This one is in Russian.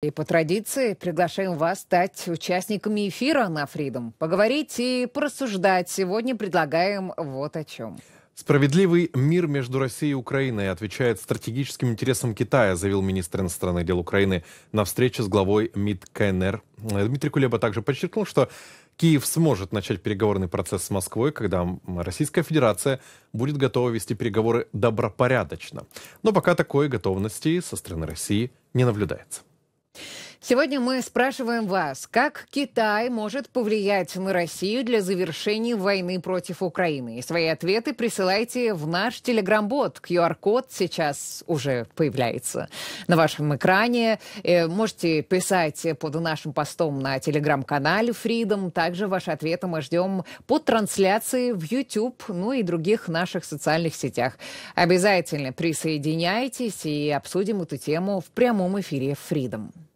И по традиции приглашаем вас стать участниками эфира на Freedom. Поговорить и порассуждать сегодня предлагаем вот о чем. Справедливый мир между Россией и Украиной отвечает стратегическим интересам Китая, заявил министр иностранных дел Украины на встрече с главой МИД КНР. Дмитрий Кулеба также подчеркнул, что Киев сможет начать переговорный процесс с Москвой, когда Российская Федерация будет готова вести переговоры добропорядочно. Но пока такой готовности со стороны России не наблюдается. Сегодня мы спрашиваем вас, как Китай может повлиять на Россию для завершения войны против Украины. И свои ответы присылайте в наш телеграм-бот. QR-код сейчас уже появляется на вашем экране. Э, можете писать под нашим постом на телеграм-канале Freedom. Также ваши ответы мы ждем под трансляцией в YouTube, ну и других наших социальных сетях. Обязательно присоединяйтесь и обсудим эту тему в прямом эфире Freedom.